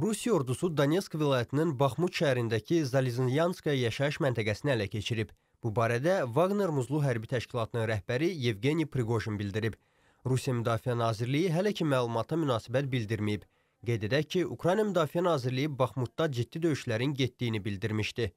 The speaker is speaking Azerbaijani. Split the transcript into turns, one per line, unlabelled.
Rusiya ordusu Donetsk vilayətinin Baxmut şəhərindəki Zalizyanskaya yaşayış məntəqəsini ələ keçirib. Bu barədə Wagner Muzlu hərbi təşkilatının rəhbəri Yevgeni Priqojin bildirib. Rusiya Müdafiə Nazirliyi hələ ki məlumata münasibət bildirməyib. Qeyd edək ki, Ukrayna Müdafiə Nazirliyi Baxmutda ciddi döyüşlərin getdiyini bildirmişdi.